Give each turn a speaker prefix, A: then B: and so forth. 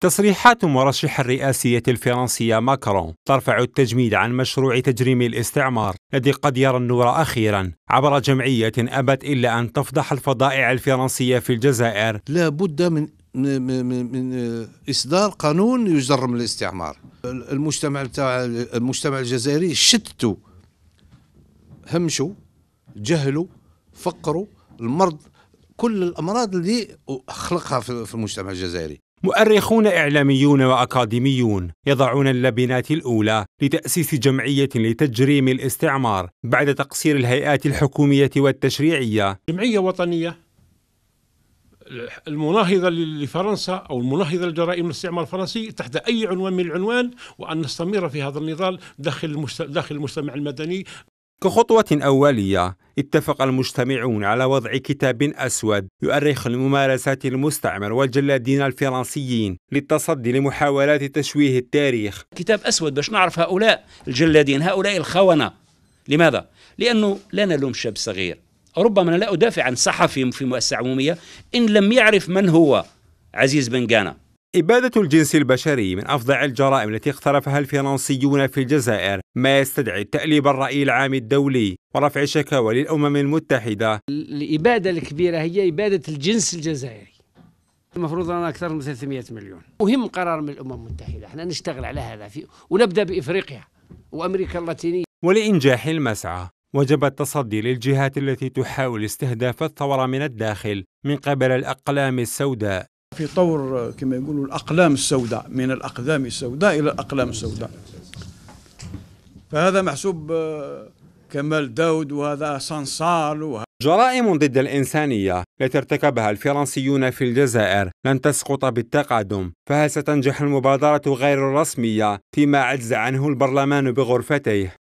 A: تصريحات مرشح الرئاسية الفرنسية ماكرون ترفع التجميد عن مشروع تجريم الاستعمار الذي قد يرى النور أخيرا عبر جمعية أبت إلا أن تفضح الفضائع الفرنسية في الجزائر
B: لا بد من من اصدار قانون يجرم الاستعمار المجتمع بتاع المجتمع الجزائري شتتوا همشوا جهلوا فقروا المرض كل الامراض اللي خلقها في المجتمع الجزائري
A: مؤرخون إعلاميون وأكاديميون يضعون اللبنات الأولى لتأسيس جمعية لتجريم الاستعمار بعد تقصير الهيئات الحكومية والتشريعية جمعية وطنية المناهضة لفرنسا أو المناهضة لجرائم الاستعمار الفرنسي تحت أي عنوان من العنوان وأن نستمر في هذا النضال داخل داخل المجتمع المدني كخطوة أولية اتفق المجتمعون على وضع كتاب أسود يؤرخ الممارسات المستعمر والجلادين الفرنسيين للتصدي لمحاولات تشويه التاريخ كتاب أسود باش نعرف هؤلاء الجلادين هؤلاء الخونة لماذا؟ لأنه لا نلوم شاب صغير ربما أنا لا أدافع عن صحفي في مؤسسة عمومية إن لم يعرف من هو عزيز بن جانا إبادة الجنس البشري من أفظع الجرائم التي اقترفها الفرنسيون في الجزائر ما يستدعي تأليب الرأي العام الدولي ورفع شكاوى للأمم المتحدة
B: الإبادة الكبيرة هي إبادة الجنس الجزائري المفروض لنا أكثر من 300 مليون مهم قرار من الأمم المتحدة احنا نشتغل على هذا في ونبدأ بإفريقيا وأمريكا اللاتينية
A: ولإنجاح المسعى وجب التصدي للجهات التي تحاول استهداف الثورة من الداخل من قبل الأقلام السوداء
B: في طور كما يقولوا الأقلام السوداء من الأقدام السوداء إلى الأقلام السوداء فهذا محسوب آه، كمال داود وهذا سانسال وهذا جرائم
A: ضد الإنسانية التي ارتكبها الفرنسيون في الجزائر لن تسقط بالتقادم فهل ستنجح المبادرة غير الرسمية فيما عجز عنه البرلمان بغرفتيه